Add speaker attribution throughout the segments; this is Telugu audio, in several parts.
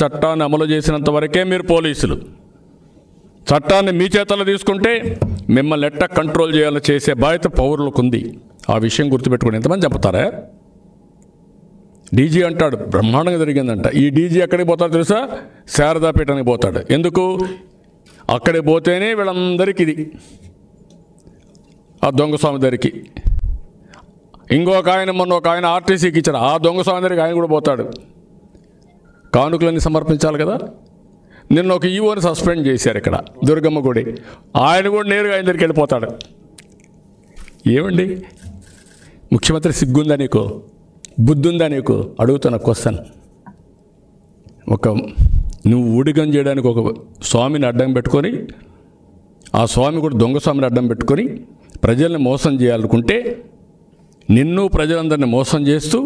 Speaker 1: చట్టాన్ని అమలు చేసినంత వరకే మీరు పోలీసులు చట్టాన్ని మీ చేతల్లో తీసుకుంటే మిమ్మల్ని ఎట్ట కంట్రోల్ చేయాలో చేసే బాధ్యత పౌరులకు ఉంది ఆ విషయం గుర్తుపెట్టుకుని ఎంతమంది చెప్తారా డీజీ అంటాడు బ్రహ్మాండంగా జరిగిందంట ఈ డీజీ ఎక్కడికి పోతాడు తెలుసా శారదాపీఠానికి పోతాడు ఎందుకు అక్కడికి పోతేనే వీళ్ళందరికీ ఇది ఆ దొంగస్వామి దగ్గరికి ఇంకొక ఆయన మొన్న ఒక ఆయన ఆర్టీసీకి ఇచ్చాడు ఆ దొంగస్వామి దగ్గరికి ఆయన కూడా పోతాడు కానుకలన్నీ సమర్పించాలి కదా నిన్న ఒక ఈవోని సస్పెండ్ చేశారు ఇక్కడ దుర్గమ్మ గుడి ఆయన కూడా నేరుగా ఆయన దగ్గరికి వెళ్ళిపోతాడు ఏమండి ముఖ్యమంత్రి సిగ్గుందా నీకు బుద్ధుందా నీకు అడుగుతున్న క్వశ్చన్ ఒక నువ్వు ఊడిగం చేయడానికి ఒక స్వామిని అడ్డం పెట్టుకొని ఆ స్వామి కూడా దొంగ స్వామిని అడ్డం పెట్టుకొని ప్రజల్ని మోసం చేయాలనుకుంటే నిన్ను ప్రజలందరిని మోసం చేస్తూ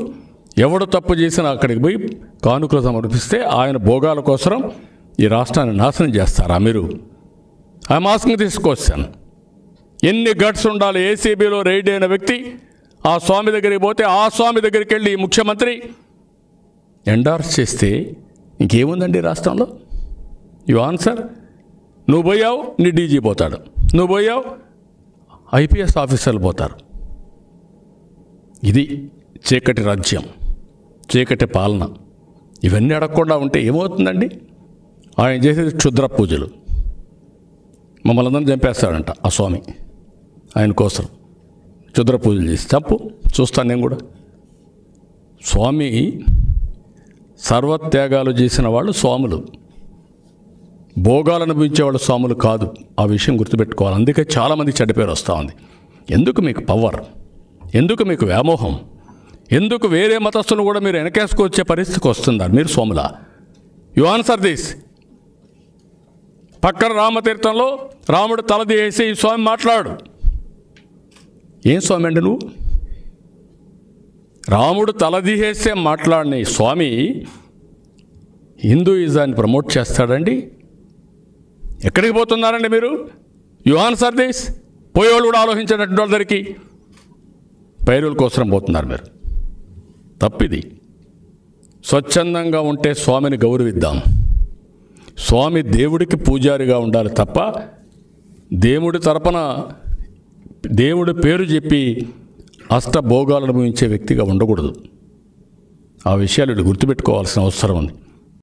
Speaker 1: ఎవడు తప్పు చేసినా అక్కడికి పోయి కానుకలు సమర్పిస్తే ఆయన భోగాల కోసం ఈ రాష్ట్రాన్ని నాశనం చేస్తారా మీరు ఆ ఆస్కింగ్ తీసుకొస్తాను ఎన్ని గట్స్ ఉండాలి ఏసీబీలో రైడ్ అయిన వ్యక్తి ఆ స్వామి దగ్గరికి పోతే ఆ స్వామి దగ్గరికి వెళ్ళి ముఖ్యమంత్రి ఎండార్స్ చేస్తే ఇంకేముందండి రాష్ట్రంలో యు ఆన్సర్ నువ్వు పోయావు నీ డీజీ పోతాడు నువ్వు పోయావు ఐపీఎస్ ఆఫీసర్లు పోతారు ఇది చీకటి రాజ్యం చీకటి పాలన ఇవన్నీ అడగకుండా ఉంటే ఏమవుతుందండి ఆయన చేసేది క్షుద్ర పూజలు మమ్మల్ని అందరిని చంపేస్తాడంట ఆ స్వామి ఆయన కోసం క్షుద్ర పూజలు చేసి చంపు చూస్తాను నేను కూడా స్వామి సర్వత్యాగాలు చేసిన వాళ్ళు స్వాములు భోగాలు అనుభవించే వాళ్ళు స్వాములు కాదు ఆ విషయం గుర్తుపెట్టుకోవాలి అందుకే చాలామంది చెడ్డ పేరు వస్తూ ఉంది ఎందుకు మీకు పవర్ ఎందుకు మీకు వ్యామోహం ఎందుకు వేరే మతస్థులు కూడా మీరు వెనకేసుకొచ్చే పరిస్థితికి వస్తుందా మీరు సోముల యు ఆన్సర్ దిస్ పక్కన రామతీర్థంలో రాముడు తలది వేసి ఈ స్వామి మాట్లాడు ఏం స్వామి అండి నువ్వు రాముడు తలదిహేసే మాట్లాడిన ఈ స్వామి హిందూయిజాన్ని ప్రమోట్ చేస్తాడండి ఎక్కడికి పోతున్నారండి మీరు యు ఆన్సర్ దిస్ పోయేవాళ్ళు కూడా ఆలోచించినటువంటి వాళ్ళందరికీ పైరుల కోసం పోతున్నారు మీరు తప్పిది స్వచ్ఛందంగా ఉంటే స్వామిని గౌరవిద్దాం స్వామి దేవుడికి పూజారిగా ఉండాలి తప్ప దేవుడి తరపున దేవుడి పేరు చెప్పి అష్టభోగాలు అనుభవించే వ్యక్తిగా ఉండకూడదు ఆ విషయాలు గుర్తుపెట్టుకోవాల్సిన అవసరం ఉంది